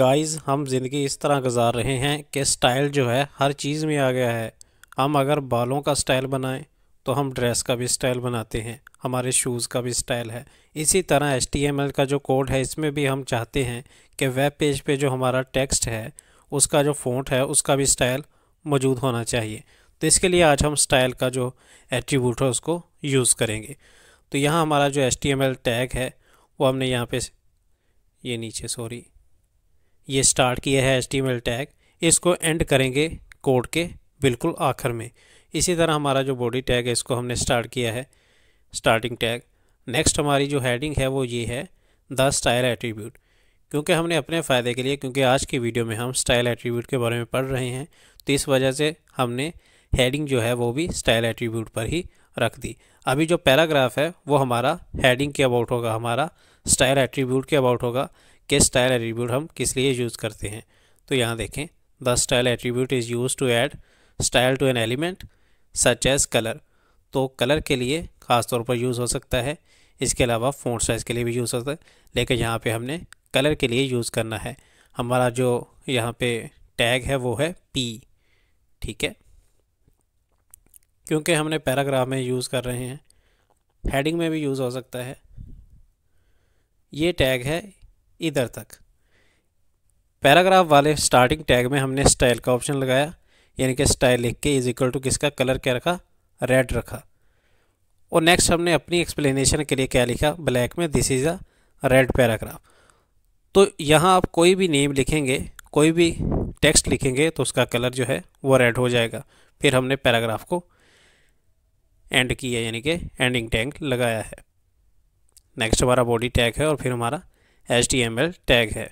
guys हम ज़िंदगी इस तरह गुजार रहे हैं कि स्टाइल जो है हर चीज़ में आ गया है हम अगर बालों का स्टाइल बनाएं तो हम ड्रेस का भी स्टाइल बनाते हैं हमारे शूज़ का भी स्टाइल है इसी तरह एच का जो कोड है इसमें भी हम चाहते हैं कि वेब पेज पे जो हमारा टेक्स्ट है उसका जो फोट है उसका भी स्टाइल मौजूद होना चाहिए तो इसके लिए आज हम स्टाइल का जो एट्रीब्यूट है उसको यूज़ करेंगे तो यहाँ हमारा जो एच टैग है वो हमने यहाँ पे ये नीचे सॉरी ये स्टार्ट किया है एच टैग इसको एंड करेंगे कोड के बिल्कुल आखिर में इसी तरह हमारा जो बॉडी टैग है इसको हमने स्टार्ट किया है स्टार्टिंग टैग नेक्स्ट हमारी जो हैडिंग है वो ये है द स्टाइल एट्रीब्यूट क्योंकि हमने अपने फ़ायदे के लिए क्योंकि आज की वीडियो में हम स्टाइल एट्रीब्यूट के बारे में पढ़ रहे हैं तो इस वजह से हमने हेडिंग जो है वो भी स्टाइल एट्रीब्यूट पर ही रख दी अभी जो पैराग्राफ है वो हमारा हेडिंग के अबाउट होगा हमारा स्टाइल एट्रीब्यूट के अबाउट होगा के स्टाइल एट्रीब्यूट हम किस लिए यूज़ करते हैं तो यहाँ देखें the style attribute is use to add style to an element such as colour तो कलर के लिए ख़ास तौर पर यूज़ हो सकता है इसके अलावा फ़ोन साइज़ के लिए भी यूज़ हो सकता है लेकिन यहाँ पे हमने कलर के लिए यूज़ करना है हमारा जो यहाँ पे टैग है वो है पी ठीक है क्योंकि हमने पैराग्राफ में यूज़ कर रहे हैं हेडिंग में भी यूज़ हो सकता है ये टैग है इधर तक पैराग्राफ वाले स्टार्टिंग टैग में हमने स्टाइल का ऑप्शन लगाया यानी कि स्टाइल लिख के इज इक्वल टू किसका कलर क्या रखा रेड रखा और नेक्स्ट हमने अपनी एक्सप्लेनेशन के लिए क्या लिखा ब्लैक में this is a red paragraph तो यहाँ आप कोई भी नेम लिखेंगे कोई भी टेक्स्ट लिखेंगे तो उसका कलर जो है वो रेड हो जाएगा फिर हमने पैराग्राफ को एंड किया यानी कि एंडिंग टैग लगाया है नेक्स्ट हमारा बॉडी टैग है और फिर हमारा एच टैग है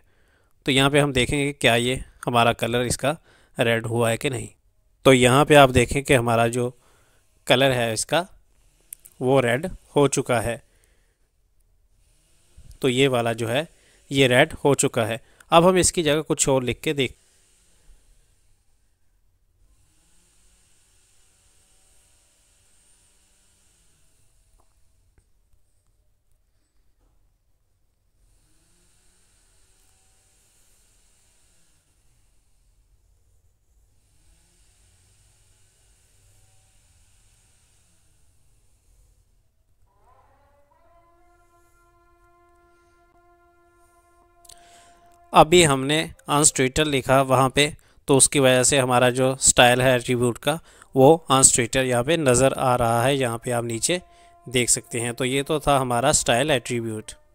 तो यहाँ पे हम देखेंगे क्या ये हमारा कलर इसका रेड हुआ है कि नहीं तो यहाँ पे आप देखें कि हमारा जो कलर है इसका वो रेड हो चुका है तो ये वाला जो है ये रेड हो चुका है अब हम इसकी जगह कुछ और लिख के देख अभी हमने अंश ट्विटर लिखा वहाँ पे तो उसकी वजह से हमारा जो स्टाइल है एट्रीब्यूट का वो अंश ट्विटर यहाँ पे नज़र आ रहा है यहाँ पे आप नीचे देख सकते हैं तो ये तो था हमारा स्टाइल एट्रीब्यूट